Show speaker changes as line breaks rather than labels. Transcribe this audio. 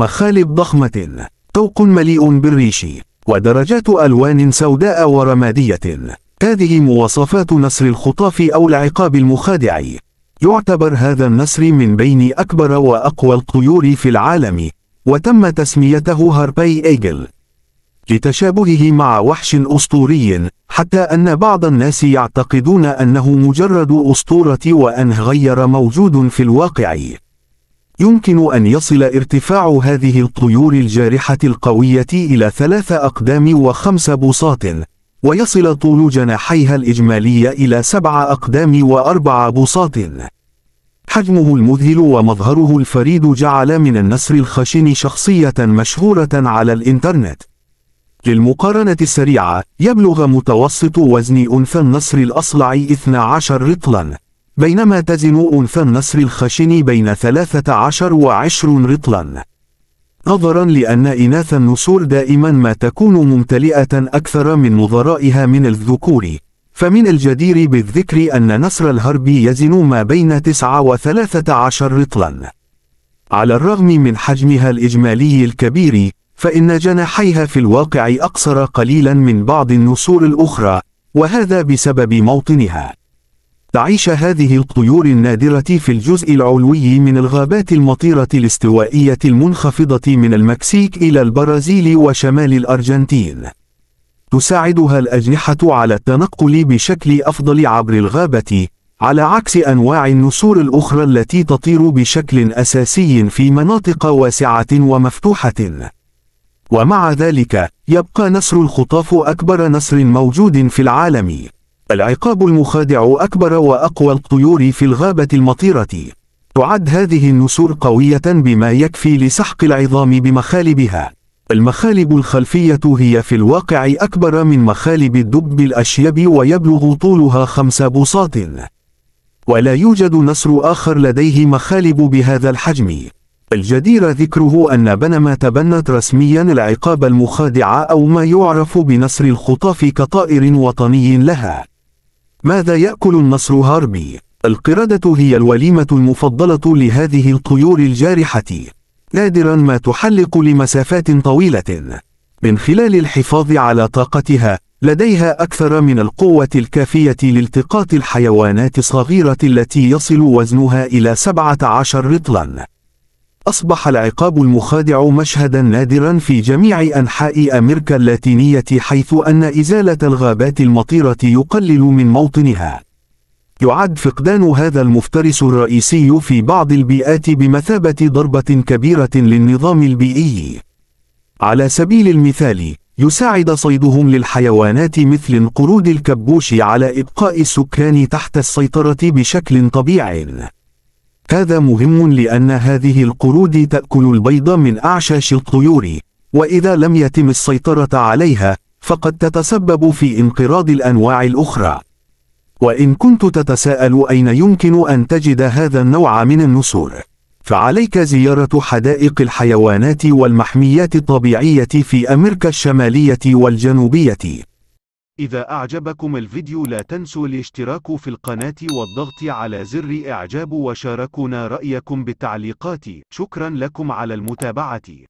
مخالب ضخمة طوق مليء بالريش ودرجات ألوان سوداء ورمادية هذه مواصفات نسر الخطاف أو العقاب المخادع يعتبر هذا النسر من بين أكبر وأقوى الطيور في العالم وتم تسميته هاربي إيجل لتشابهه مع وحش أسطوري حتى أن بعض الناس يعتقدون أنه مجرد أسطورة وأنه غير موجود في الواقع يمكن أن يصل ارتفاع هذه الطيور الجارحة القوية إلى ثلاث أقدام وخمس بوصات ويصل طول جناحيها الإجمالي إلى سبع أقدام وأربع بوصات حجمه المذهل ومظهره الفريد جعل من النسر الخشن شخصية مشهورة على الإنترنت للمقارنة السريعة يبلغ متوسط وزن أنثى النسر الأصلع 12 رطلاً بينما تزن أنثى النسر الخشن بين 13 و20 رطلا نظرا لأن إناث النسور دائما ما تكون ممتلئة أكثر من نظرائها من الذكور فمن الجدير بالذكر أن نسر الهرب يزن ما بين 9 و 13 رطلا على الرغم من حجمها الإجمالي الكبير فإن جناحيها في الواقع أقصر قليلا من بعض النسور الأخرى وهذا بسبب موطنها تعيش هذه الطيور النادرة في الجزء العلوي من الغابات المطيرة الاستوائية المنخفضة من المكسيك إلى البرازيل وشمال الأرجنتين. تساعدها الأجنحة على التنقل بشكل أفضل عبر الغابة، على عكس أنواع النسور الأخرى التي تطير بشكل أساسي في مناطق واسعة ومفتوحة. ومع ذلك، يبقى نسر الخطاف أكبر نسر موجود في العالم. العقاب المخادع أكبر وأقوى الطيور في الغابة المطيرة تعد هذه النسور قوية بما يكفي لسحق العظام بمخالبها المخالب الخلفية هي في الواقع أكبر من مخالب الدب الأشيب ويبلغ طولها خمس بوصات ولا يوجد نسر آخر لديه مخالب بهذا الحجم الجدير ذكره أن بنما تبنت رسميا العقاب المخادع أو ما يعرف بنسر الخطاف كطائر وطني لها ماذا يأكل النصر هاربي؟ القردة هي الوليمة المفضلة لهذه الطيور الجارحة نادرا ما تحلق لمسافات طويلة من خلال الحفاظ على طاقتها لديها أكثر من القوة الكافية لالتقاط الحيوانات الصغيرة التي يصل وزنها إلى 17 رطلاً أصبح العقاب المخادع مشهدا نادرا في جميع أنحاء أمريكا اللاتينية حيث أن إزالة الغابات المطيرة يقلل من موطنها يعد فقدان هذا المفترس الرئيسي في بعض البيئات بمثابة ضربة كبيرة للنظام البيئي على سبيل المثال يساعد صيدهم للحيوانات مثل قرود الكبوش على إبقاء السكان تحت السيطرة بشكل طبيعي هذا مهم لأن هذه القرود تأكل البيض من أعشاش الطيور وإذا لم يتم السيطرة عليها فقد تتسبب في انقراض الأنواع الأخرى وإن كنت تتساءل أين يمكن أن تجد هذا النوع من النسور فعليك زيارة حدائق الحيوانات والمحميات الطبيعية في أمريكا الشمالية والجنوبية إذا أعجبكم الفيديو لا تنسوا الاشتراك في القناة والضغط على زر إعجاب وشاركونا رأيكم بالتعليقات شكرا لكم على المتابعة